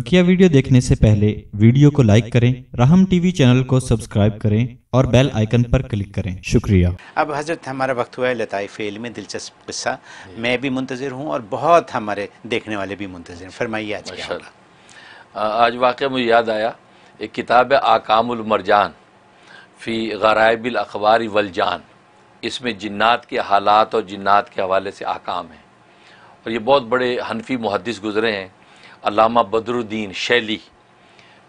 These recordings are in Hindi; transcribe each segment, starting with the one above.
बकिया वीडियो देखने से पहले वीडियो को लाइक करें राहम टीवी चैनल को सब्सक्राइब करें और बेल आइकन पर क्लिक करें शुक्रिया अब हजरत हमारा वक्त हुआ है लताइफ में दिलचस्प किस्सा मैं भी मुंतजर हूँ और बहुत हमारे देखने वाले भी मुंतजर फरमाइए आज क्या आज वाक़ मुझे याद आया एक किताब है आकामरजान फ़ी गराइबिल अखबार वलजान इसमें जन्ात के हालात और जन्ात के हवाले से आकाम हैं और ये बहुत बड़े हनफी मुहदस गुजरे हैं अलामा बदरुद्दीन शैली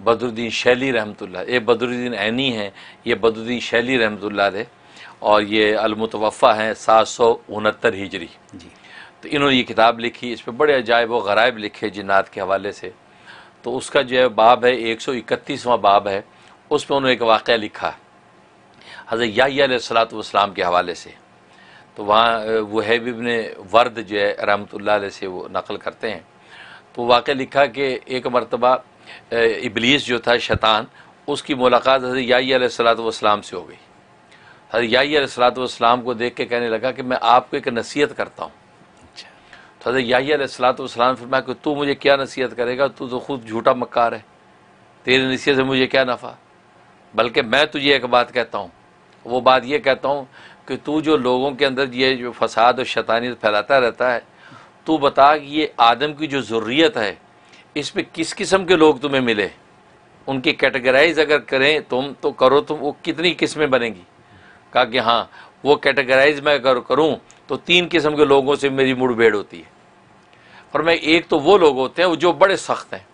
बदरुद्दीन शैली रहमतुल्ला ये बदरुद्दीन ऐनी हैं ये बदरुद्दीन शैली रहमतुल्ला थे और ये अलमतवफ़ा हैं सात सौ उनहत्तर हिजरी जी तो इन्होंने ये किताब लिखी इस पर बड़े अजायब व गरायब लिखे जिन्नात के हवाले से तो उसका जो है बाब है एक सौ इकतीसवां बाब है उस पर उन्होंने एक वाक़ लिखा हज़रत याहिया सलात वाम के हवाले से तो वहाँ वह इबन वर्द जो है रहमत से वो नकल करते हैं तो वाक़ लिखा कि एक मरतबा इबलीस जो था शैतान उसकी मुलाकात हजरत याई सलात से हो गई हजरत याई सलात को देख के कहने लगा कि मैं आपको एक नसीहत करता हूँ अच्छा। तो हजरत याई सलात वसलाम फरमाया कि तू मुझे क्या नसीहत करेगा तू तो खुद झूठा मक्कार है तेरी नसीहत से मुझे क्या नफ़ा बल्कि मैं तुझे एक बात कहता हूँ वो बात ये कहता हूँ कि तू जो लोगों के अंदर ये जो फसाद और शैतानियत फैलाता रहता है तो बता कि ये आदम की जो ज़रूरीत है इस पर किस किस्म के लोग तुम्हें मिले उनके कैटेगराइज अगर करें तुम तो करो तुम वो कितनी किस्में बनेंगी कहा कि हाँ वो कैटेगराइज मैं अगर करूँ तो तीन किस्म के लोगों से मेरी भेड़ होती है और मैं एक तो वो लोग होते हैं जो बड़े सख्त हैं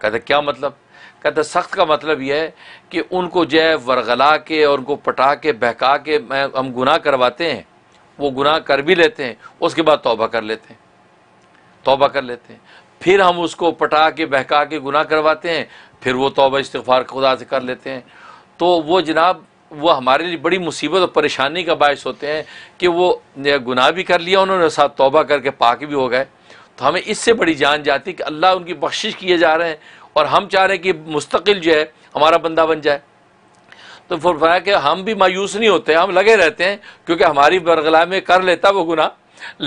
कहते क्या मतलब कहते सख्त का मतलब यह है कि उनको जो है वरगला के और उनको पटा के बहका के मैं हम गुनाह करवाते हैं वो गुनाह कर भी लेते हैं उसके बाद तौबा कर लेते हैं तोबा कर लेते हैं फिर हम उसको पटा के बहका के गुनाह करवाते हैं फिर वो तोबा इस्तार खुदा से कर लेते हैं तो वो जनाब वो हमारे लिए बड़ी मुसीबत और परेशानी का बायस होते हैं कि वो गुनाह भी कर लिया उन्होंने साथ तोबा करके पाक भी हो गए तो हमें इससे बड़ी जान जाती कि अल्लाह उनकी बख्शिश किए जा रहे हैं और हम चाह रहे हैं कि मुस्तकिल जो है हमारा बंदा बन जाए तो फरमाया कि हम भी मायूस नहीं होते हम लगे रहते हैं क्योंकि हमारी बरगला में कर लेता वो गुनाह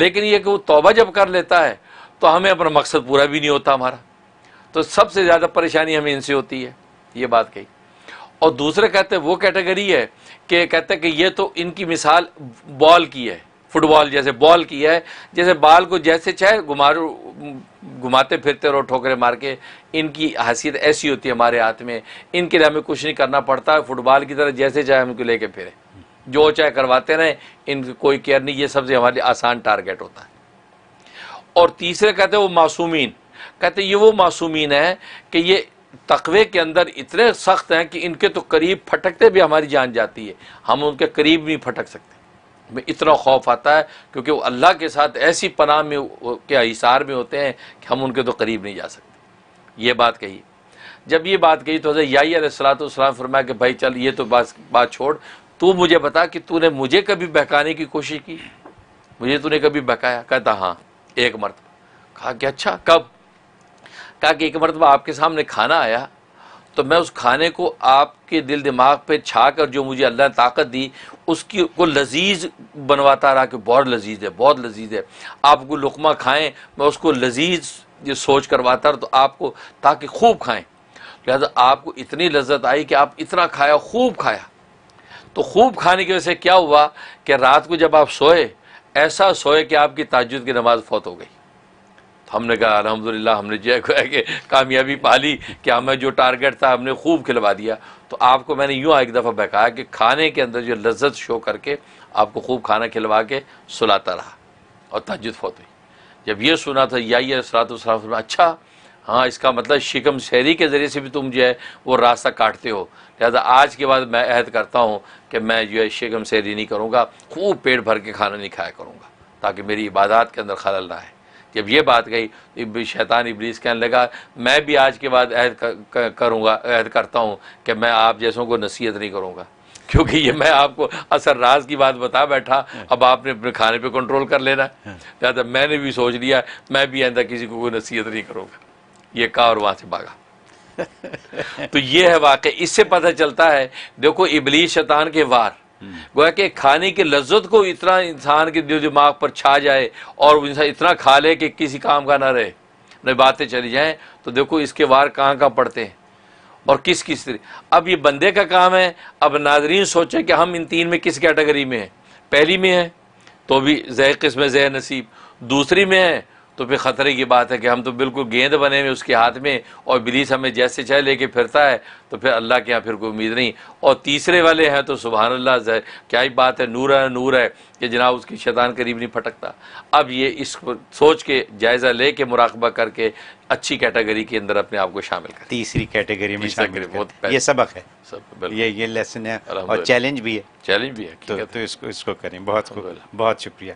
लेकिन ये कि वो तोबा जब कर लेता है तो हमें अपना मकसद पूरा भी नहीं होता हमारा तो सबसे ज़्यादा परेशानी हमें इनसे होती है ये बात कही और दूसरे कहते हैं वो कैटेगरी है कि कहते हैं कि ये तो इनकी मिसाल बॉल की है फुटबॉल जैसे बॉल की है जैसे बाल को जैसे चाहे घुमा घुमाते फिरते रहो ठोकरे मार के इनकी हैसियत ऐसी होती है हमारे हाथ में इनके लिए हमें कुछ नहीं करना पड़ता है फुटबॉल की तरह जैसे चाहे हमको लेके फिरें जो चाहे करवाते रहें इनकी कोई केयर नहीं ये सबसे हमारे लिए आसान टारगेट होता है और तीसरे कहते हैं वो मासूमीन कहते ये वो मासूमीन है कि ये तकवे के अंदर इतने सख्त हैं कि इनके तो करीब फटकते भी हमारी जान जाती है हम उनके करीब भी फटक सकते हैं इतना खौफ आता है क्योंकि वो अल्लाह के साथ ऐसी पनाह में के हिसार में होते हैं कि हम उनके तो करीब नहीं जा सकते ये बात कही जब ये बात कही तो हज़र याई सलाम फरमाया कि भाई चल ये तो बात बात छोड़ तू मुझे बता कि तूने मुझे कभी बहकाने की कोशिश की मुझे तूने कभी बहकाया कहता हाँ एक मरतबा कहा कि अच्छा कब कहा कि एक मरतबा आपके सामने खाना आया तो मैं उस खाने को आपके दिल दिमाग पे छा कर जो मुझे अल्लाह ने ताकत दी उसकी को लजीज बनवाता रहा कि बहुत लजीज है बहुत लजीज है आपको लुकमा खाएं मैं उसको लजीज ये सोच करवाता रहा तो आपको ताकि खूब खाएं लिहाजा आपको इतनी लज्जत आई कि आप इतना खाया खूब खाया तो खूब खाने की वजह से क्या हुआ कि रात को जब आप सोए ऐसा सोए कि आपकी ताजुद की नमाज फौत हो गई तो हमने कहा अलहमदिल्ला हमने जय खोया कि कामयाबी पा ली कि हमें जो टारगेट था हमने खूब खिलवा दिया तो आपको मैंने यूँ एक दफ़ा बहकाया कि खाने के अंदर जो लज्जत शो करके आपको खूब खाना खिलवा के सुलाता रहा और ताजुद फौत हुई जब ये सुना था या सलात अच्छा हाँ इसका मतलब शिकम शहरी के ज़रिए से भी तुम जो है वो रास्ता काटते हो लिहाजा आज के बाद मैं अहद करता हूँ कि मैं जो है शिकम शहरी नहीं करूँगा खूब पेट भर के खाना नहीं खाया करूँगा ताकि मेरी इबादत के अंदर खलल ना आए जब ये बात गई तो शैतान इब्लीस कहने लगा मैं भी आज के बाद अहद करूँगा अहद करता हूँ कि मैं आप जैसों को नसीहत नहीं करूँगा क्योंकि ये मैं आपको असर राज की बात बता बैठा अब आपने अपने खाने पे कंट्रोल कर लेना है हाँ। मैंने भी सोच लिया मैं भी आंदा किसी को कोई नसीहत नहीं करूँगा ये कहा और वहां से भागा तो ये है वाकई इससे पता चलता है देखो इबली शतान के वार गोया के खाने की लज्जत को इतना इंसान के दिल दिमाग पर छा जाए और इंसान इतना खा ले कि किसी काम का ना रहे न बातें चली जाएं तो देखो इसके वार कहाँ कहाँ पड़ते हैं और किस किस अब ये बंदे का काम है अब नाजरीन सोचे कि हम इन तीन में किस कैटेगरी में है पहली में है तो भी जय किस्म जय नसीब दूसरी में है तो फिर ख़तरे की बात है कि हम तो बिल्कुल गेंद बने हुए उसके हाथ में और बिलीस हमें जैसे चाहे लेके फिरता है तो फिर अल्लाह के यहाँ फिर कोई उम्मीद नहीं और तीसरे वाले हैं तो सुबह अल्लाह क्या ही बात है नूर है नूर है कि जनाब उसकी शैतान करीब नहीं फटकता अब ये इस सोच के जायज़ा ले के मुराकबा करके अच्छी कैटेगरी के अंदर अपने आप को शामिल कर तीसरी कैटेगरी में शामिल बहुत ये सबक है सब ये ये लेसन है और चैलेंज भी है चैलेंज भी तो- है तो इसको इसको करें बहुत बहुत शुक्रिया